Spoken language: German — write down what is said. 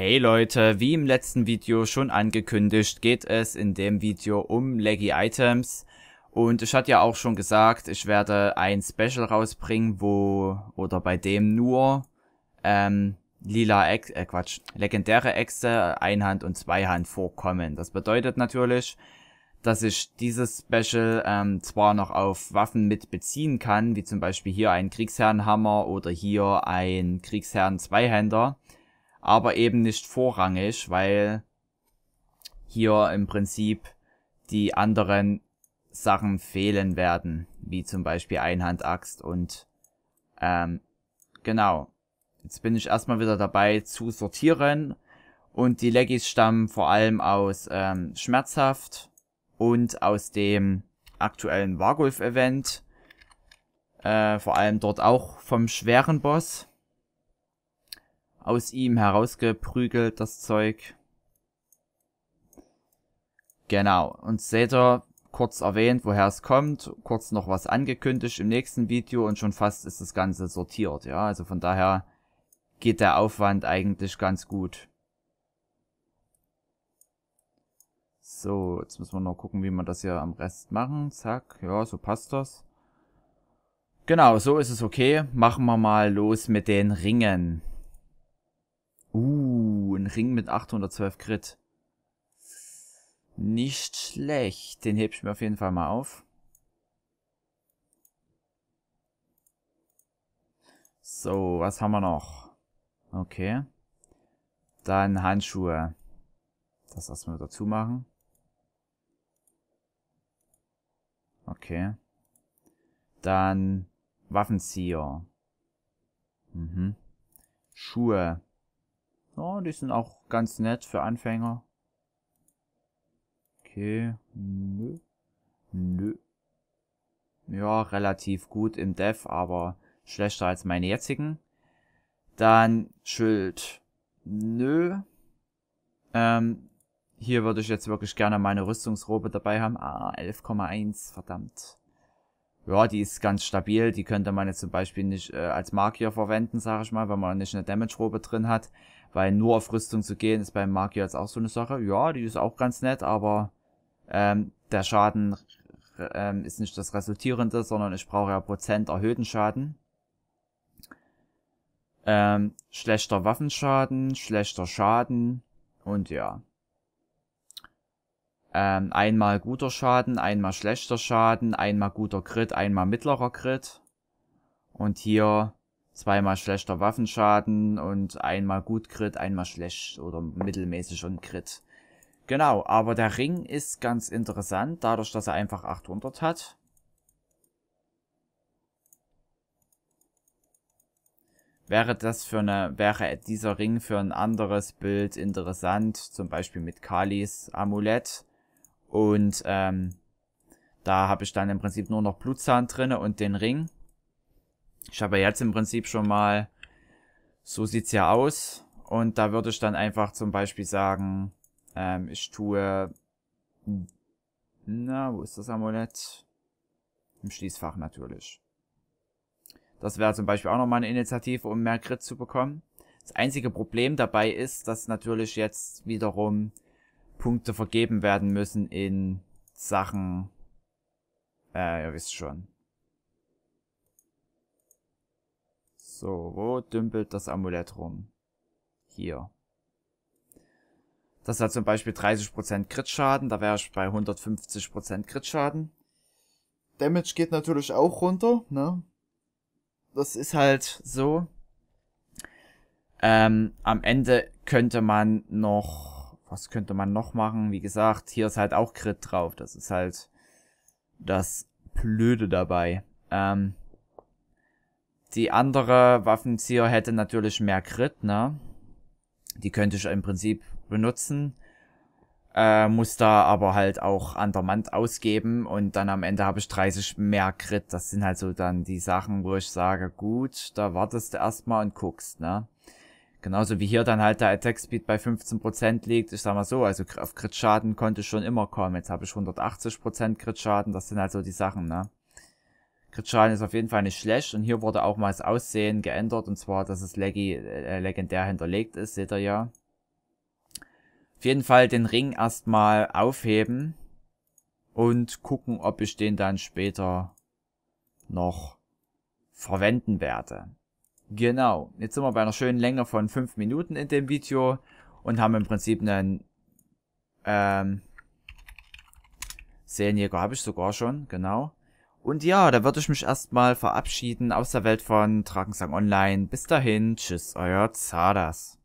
Hey Leute, wie im letzten Video schon angekündigt, geht es in dem Video um Leggy Items. Und ich hatte ja auch schon gesagt, ich werde ein Special rausbringen, wo, oder bei dem nur, ähm, lila Ex, äh Quatsch, legendäre Äxte, Einhand und Zweihand vorkommen. Das bedeutet natürlich, dass ich dieses Special ähm, zwar noch auf Waffen mit beziehen kann, wie zum Beispiel hier ein Kriegsherrenhammer oder hier ein Kriegsherren Zweihänder, aber eben nicht vorrangig, weil hier im Prinzip die anderen Sachen fehlen werden, wie zum Beispiel Einhandaxt und ähm, genau. Jetzt bin ich erstmal wieder dabei zu sortieren und die Leggies stammen vor allem aus ähm, Schmerzhaft und aus dem aktuellen wargolf event Äh, vor allem dort auch vom schweren Boss aus ihm herausgeprügelt, das Zeug. Genau, und seht ihr, kurz erwähnt, woher es kommt, kurz noch was angekündigt im nächsten Video und schon fast ist das Ganze sortiert, ja, also von daher geht der Aufwand eigentlich ganz gut. So, jetzt müssen wir noch gucken, wie wir das hier am Rest machen. Zack, ja, so passt das. Genau, so ist es okay. Machen wir mal los mit den Ringen. Uh, ein Ring mit 812 Crit. Nicht schlecht. Den heb ich mir auf jeden Fall mal auf. So, was haben wir noch? Okay. Dann Handschuhe. Das lassen wir dazu machen. Okay. Dann Waffenzieher. Mhm. Schuhe. Ja, die sind auch ganz nett für Anfänger. Okay, nö. Nö. Ja, relativ gut im Dev, aber schlechter als meine jetzigen. Dann Schild. Nö. Ähm, hier würde ich jetzt wirklich gerne meine Rüstungsrobe dabei haben. Ah, 11,1, verdammt. Ja, die ist ganz stabil. Die könnte man jetzt zum Beispiel nicht äh, als Magier verwenden, sage ich mal, wenn man nicht eine Damage-Robe drin hat. Weil nur auf Rüstung zu gehen ist bei Magier jetzt auch so eine Sache. Ja, die ist auch ganz nett, aber ähm, der Schaden ähm, ist nicht das Resultierende, sondern ich brauche ja Prozent erhöhten Schaden. Ähm, schlechter Waffenschaden, schlechter Schaden und ja. Ähm, einmal guter Schaden, einmal schlechter Schaden, einmal guter Crit, einmal mittlerer Crit. Und hier zweimal schlechter Waffenschaden und einmal gut Crit, einmal schlecht oder mittelmäßig und Crit. Genau, aber der Ring ist ganz interessant, dadurch, dass er einfach 800 hat. Wäre das für eine, wäre dieser Ring für ein anderes Bild interessant, zum Beispiel mit Kalis Amulett. Und ähm, da habe ich dann im Prinzip nur noch Blutzahn drinne und den Ring. Ich habe jetzt im Prinzip schon mal, so sieht's ja aus. Und da würde ich dann einfach zum Beispiel sagen, ähm, ich tue, na, wo ist das Amulett? Im Schließfach natürlich. Das wäre zum Beispiel auch nochmal eine Initiative, um mehr Crit zu bekommen. Das einzige Problem dabei ist, dass natürlich jetzt wiederum Punkte vergeben werden müssen in Sachen, äh, ihr wisst schon, So, wo dümpelt das Amulett rum? Hier. Das hat zum Beispiel 30% Crit-Schaden, da wäre ich bei 150% Crit-Schaden. Damage geht natürlich auch runter, ne? Das ist halt so. Ähm, am Ende könnte man noch, was könnte man noch machen? Wie gesagt, hier ist halt auch Crit drauf. Das ist halt das Blöde dabei. Ähm, die andere Waffenzieher hätte natürlich mehr Crit, ne? Die könnte ich im Prinzip benutzen. Äh, muss da aber halt auch an der Mand ausgeben und dann am Ende habe ich 30 mehr Crit. Das sind halt so dann die Sachen, wo ich sage, gut, da wartest du erstmal und guckst, ne? Genauso wie hier dann halt der Attack Speed bei 15% liegt. Ich sag mal so, also auf Crit-Schaden konnte ich schon immer kommen. Jetzt habe ich 180% Crit-Schaden. Das sind halt so die Sachen, ne? Kritschalen ist auf jeden Fall nicht schlecht und hier wurde auch mal das Aussehen geändert und zwar, dass es Leggy, äh, legendär hinterlegt ist, seht ihr ja. Auf jeden Fall den Ring erstmal aufheben und gucken, ob ich den dann später noch verwenden werde. Genau, jetzt sind wir bei einer schönen Länge von 5 Minuten in dem Video und haben im Prinzip einen ähm, Seelenjäger habe ich sogar schon, genau. Und ja, da würde ich mich erstmal verabschieden aus der Welt von Tragensang Online. Bis dahin, tschüss, euer Zardas.